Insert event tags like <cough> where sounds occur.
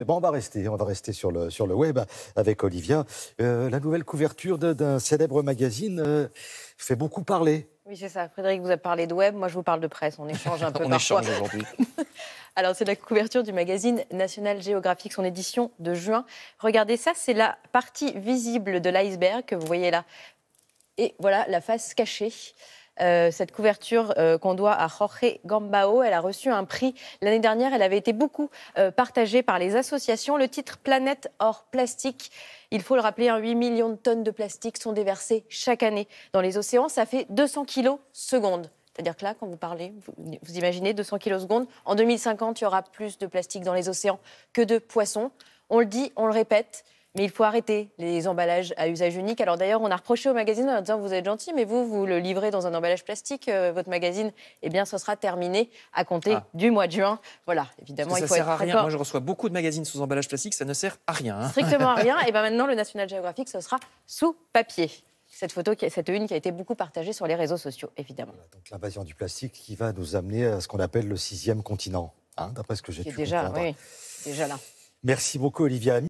Bon, on va rester, on va rester sur le, sur le web avec Olivia. Euh, la nouvelle couverture d'un célèbre magazine euh, fait beaucoup parler. Oui, c'est ça. Frédéric vous a parlé de web, moi je vous parle de presse. On échange un <laughs> peu on échange aujourd'hui. <laughs> Alors, c'est la couverture du magazine National Geographic, son édition de juin. Regardez ça, c'est la partie visible de l'iceberg que vous voyez là. Et voilà la face cachée. Euh, cette couverture euh, qu'on doit à Jorge Gambao, elle a reçu un prix l'année dernière. Elle avait été beaucoup euh, partagée par les associations. Le titre Planète hors plastique. Il faut le rappeler, 8 hein, millions de tonnes de plastique sont déversées chaque année dans les océans. Ça fait 200 kilos secondes. C'est-à-dire que là, quand vous parlez, vous, vous imaginez 200 kilos secondes. En 2050, il y aura plus de plastique dans les océans que de poissons. On le dit, on le répète. Mais il faut arrêter les emballages à usage unique. Alors d'ailleurs, on a reproché au magazine en disant vous êtes gentil, mais vous, vous le livrez dans un emballage plastique, euh, votre magazine. Eh bien, ce sera terminé à compter ah. du mois de juin. Voilà, évidemment, faut ça il sert à rien. Moi, je reçois beaucoup de magazines sous emballage plastique, ça ne sert à rien. Hein. Strictement à rien. <laughs> Et bien maintenant, le National Geographic, ce sera sous papier cette photo, cette une qui a été beaucoup partagée sur les réseaux sociaux, évidemment. donc l'invasion du plastique qui va nous amener à ce qu'on appelle le sixième continent, hein, d'après ce que j'ai pu déjà, Oui, déjà là. Merci beaucoup, Olivia.